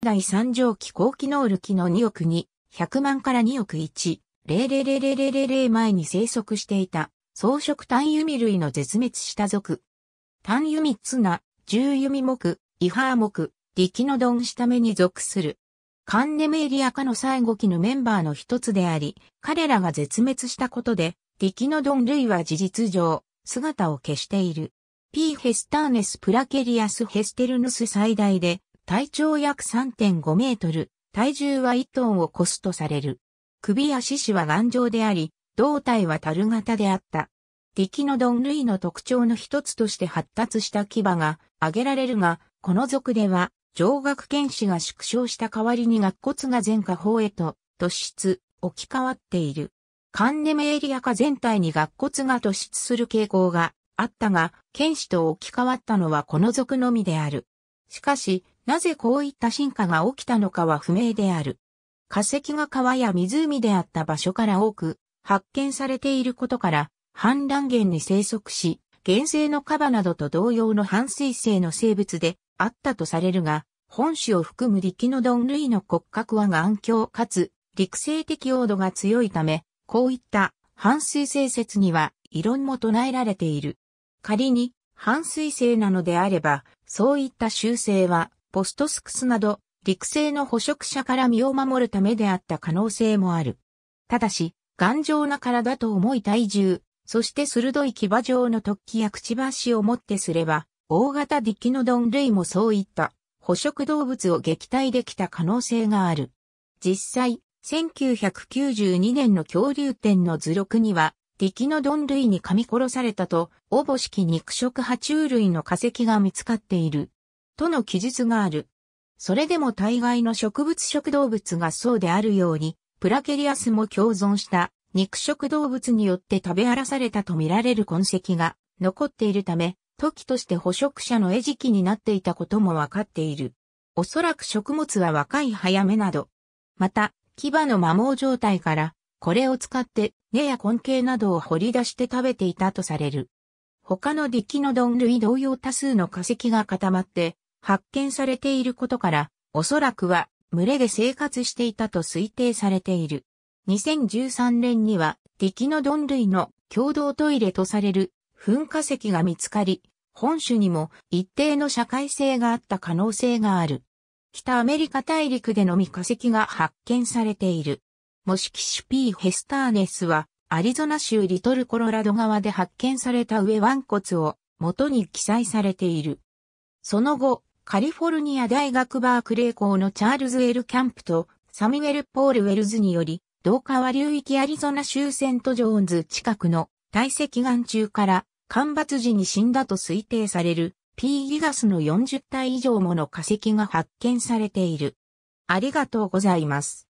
第3条気高機能ル機の2億2、100万から2億1、0 0 0 0 0 0前に生息していた、草食単弓類の絶滅した族。単弓綱、ユ弓木、イハー木、力のドン下目に属する。カンネメエリア科の最後期のメンバーの一つであり、彼らが絶滅したことで、力のドン類は事実上、姿を消している。P. ヘスターネスプラケリアスヘステルヌス最大で、体長約3.5メートル、体重は1トンを超すとされる。首や四肢は頑丈であり、胴体は樽型であった。敵のドン類の特徴の一つとして発達した牙が挙げられるが、この族では、上顎剣士が縮小した代わりに学骨が全下方へと突出、置き換わっている。カンネメエリア化全体に学骨が突出する傾向があったが、剣士と置き換わったのはこの族のみである。しかし、なぜこういった進化が起きたのかは不明である。化石が川や湖であった場所から多く発見されていることから氾濫源に生息し、原生のカバなどと同様の半水性の生物であったとされるが、本種を含む力のン類の骨格は眼鏡かつ陸性的王度が強いため、こういった半水性説には異論も唱えられている。仮に半水性なのであれば、そういった習性はポストスクスなど、陸生の捕食者から身を守るためであった可能性もある。ただし、頑丈な体と重い体重、そして鋭い牙状の突起やくちばしをもってすれば、大型ディキノドン類もそういった捕食動物を撃退できた可能性がある。実際、1992年の恐竜展の図録には、ディキノドン類に噛み殺されたと、おぼしき肉食爬虫類の化石が見つかっている。との記述がある。それでも大概の植物食動物がそうであるように、プラケリアスも共存した肉食動物によって食べ荒らされたと見られる痕跡が残っているため、時として捕食者の餌食になっていたこともわかっている。おそらく食物は若い早めなど。また、牙の摩耗状態から、これを使って根や根茎などを掘り出して食べていたとされる。他のディキノドン類同様多数の化石が固まって、発見されていることから、おそらくは群れで生活していたと推定されている。2013年には敵のドン類の共同トイレとされる噴火石が見つかり、本種にも一定の社会性があった可能性がある。北アメリカ大陸でのみ化石が発見されている。モシキシューヘスターネスは、アリゾナ州リトルコロラド側で発見された上腕骨を元に記載されている。その後、カリフォルニア大学バークレー校のチャールズ・エル・キャンプとサミュエル・ポール・ウェルズにより、同川流域アリゾナ州セント・ジョーンズ近くの堆積岩中から干ばつ時に死んだと推定される P ギガスの40体以上もの化石が発見されている。ありがとうございます。